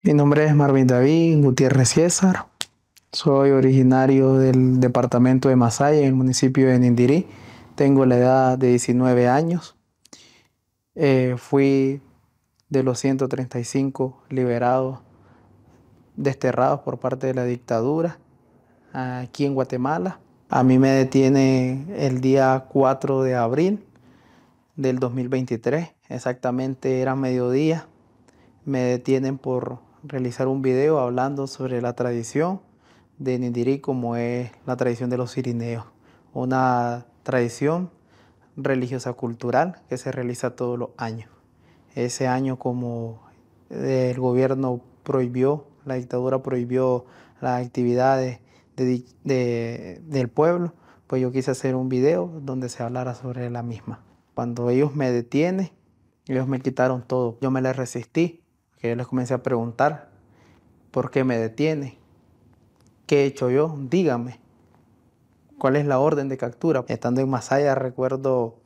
Mi nombre es Marvin David Gutiérrez César. Soy originario del departamento de Masaya, en el municipio de Nindirí. Tengo la edad de 19 años. Eh, fui de los 135 liberados, desterrados por parte de la dictadura aquí en Guatemala. A mí me detiene el día 4 de abril del 2023, exactamente era mediodía. Me detienen por realizar un video hablando sobre la tradición de Nindirí como es la tradición de los sirineos, una tradición religiosa cultural que se realiza todos los años. Ese año como el gobierno prohibió, la dictadura prohibió las actividades del pueblo, pues yo quise hacer un video donde se hablara sobre la misma. Cuando ellos me detienen, ellos me quitaron todo. Yo me les resistí, que yo les comencé a preguntar ¿Por qué me detiene? ¿Qué he hecho yo? Dígame. ¿Cuál es la orden de captura? Estando en Masaya recuerdo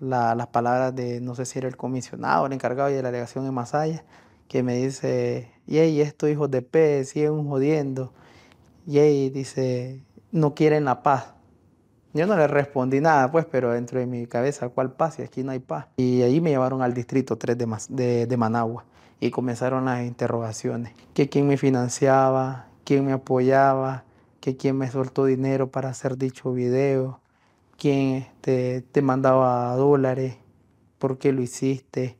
las palabras de, no sé si era el comisionado, el encargado de la delegación en Masaya, que me dice, yey, estos hijos de pez siguen jodiendo. Yey dice, no quieren la paz. Yo no le respondí nada, pues, pero dentro de mi cabeza, ¿cuál paz? Y aquí no hay paz. Y ahí me llevaron al distrito 3 de, Managua y comenzaron las interrogaciones. Que quién me financiaba, quién me apoyaba, que quién me soltó dinero para hacer dicho video, quién este, te, mandaba dólares, por qué lo hiciste.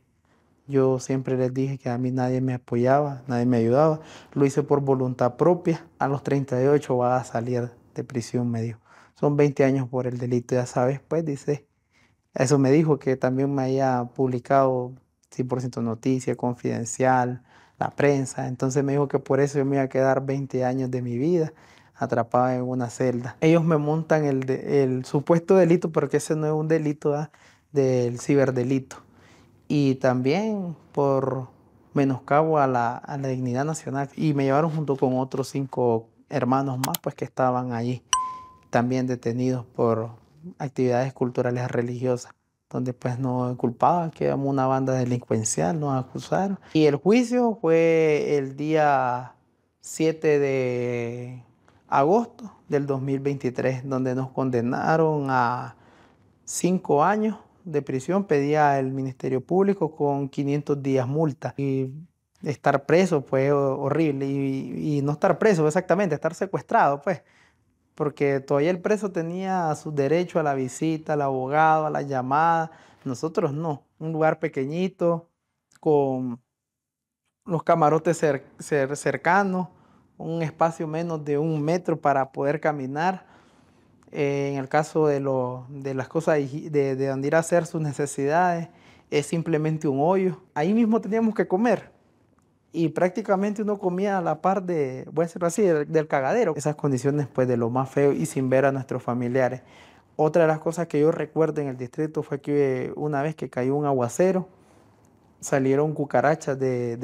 Yo siempre les dije que a mí nadie me apoyaba, nadie me ayudaba. Lo hice por voluntad propia. A los 38 va a salir de prisión, medio son 20 años por el delito, ya sabes, pues dice, eso me dijo que también me había publicado 100% noticia, confidencial, la prensa, entonces me dijo que por eso yo me iba a quedar 20 años de mi vida atrapado en una celda. Ellos me montan el, el supuesto delito, porque ese no es un delito ¿ah? del ciberdelito. Y también por menoscabo a la, a la dignidad nacional. Y me llevaron junto con otros cinco hermanos más, pues que estaban allí también detenidos por actividades culturales religiosas, donde pues nos culpaban que éramos una banda delincuencial, nos acusaron. Y el juicio fue el día 7 de agosto del 2023, donde nos condenaron a cinco años de prisión, pedía el Ministerio Público con 500 días multa. Y estar preso fue horrible, y no estar preso exactamente, estar secuestrado, pues porque todavía el preso tenía su derecho a la visita, al abogado, a la llamada. Nosotros no. Un lugar pequeñito, con los camarotes cercanos, un espacio menos de un metro para poder caminar. Eh, en el caso de, las cosas de, de donde ir a hacer sus necesidades, es simplemente un hoyo. Ahí mismo teníamos que comer y prácticamente uno comía a la par de, voy a así, del, cagadero. Esas condiciones pues de lo más feo y sin ver a nuestros familiares. Otra de las cosas que yo recuerdo en el distrito fue que una vez que cayó un aguacero, salieron cucarachas del,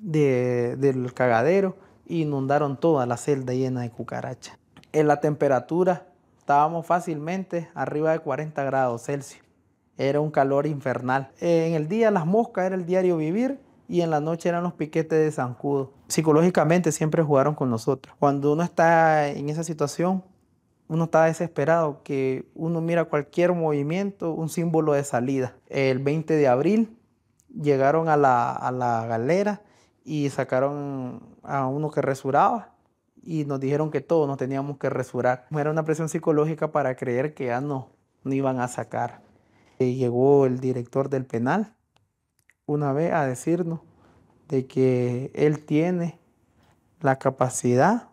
del cagadero e inundaron toda la celda llena de cucarachas. En la temperatura estábamos fácilmente arriba de 40 grados Celsius. Era un calor infernal. En el día las moscas era el diario vivir y en la noche eran los piquetes de zancudo. Psicológicamente siempre jugaron con nosotros. Cuando uno está en esa situación, uno está desesperado, que uno mira cualquier movimiento, un símbolo de salida. El 20 de abril llegaron a la, a la galera y sacaron a uno que resuraba y nos dijeron que todos nos teníamos que resurar. Era una presión psicológica para creer que ya no, no iban a sacar. Eh, llegó el director del penal una vez a decirnos de que Él tiene la capacidad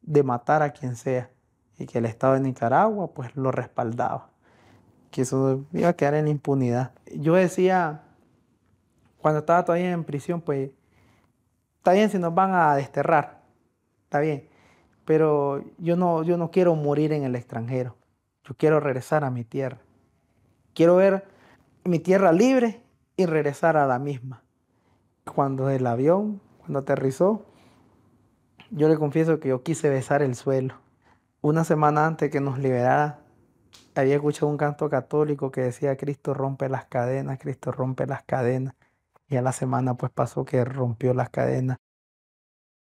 de matar a quien sea y que el Estado de Nicaragua pues lo respaldaba, que eso iba a quedar en impunidad. Yo decía, cuando estaba todavía en prisión, pues está bien si nos van a desterrar, está bien, pero yo no, yo no quiero morir en el extranjero, yo quiero regresar a mi tierra, quiero ver mi tierra libre y regresar a la misma. Cuando el avión, cuando aterrizó, yo le confieso que yo quise besar el suelo. Una semana antes que nos liberara, había escuchado un canto católico que decía, Cristo rompe las cadenas, Cristo rompe las cadenas. Y a la semana pues pasó que rompió las cadenas.